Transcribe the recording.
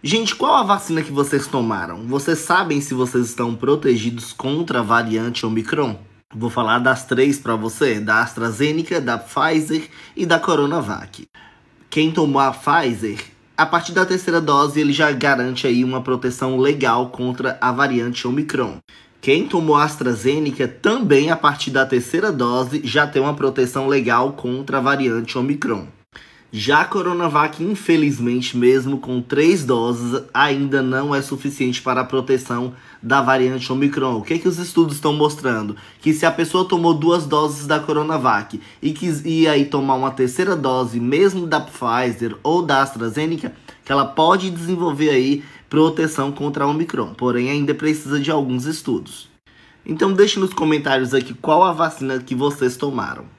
Gente, qual a vacina que vocês tomaram? Vocês sabem se vocês estão protegidos contra a variante Omicron? Vou falar das três para você, da AstraZeneca, da Pfizer e da Coronavac. Quem tomou a Pfizer, a partir da terceira dose ele já garante aí uma proteção legal contra a variante Omicron. Quem tomou a AstraZeneca também a partir da terceira dose já tem uma proteção legal contra a variante Omicron. Já a Coronavac, infelizmente, mesmo com três doses, ainda não é suficiente para a proteção da variante Omicron. O que, é que os estudos estão mostrando? Que se a pessoa tomou duas doses da Coronavac e quis ir aí tomar uma terceira dose, mesmo da Pfizer ou da AstraZeneca, que ela pode desenvolver aí proteção contra a Omicron. Porém, ainda precisa de alguns estudos. Então deixe nos comentários aqui qual a vacina que vocês tomaram.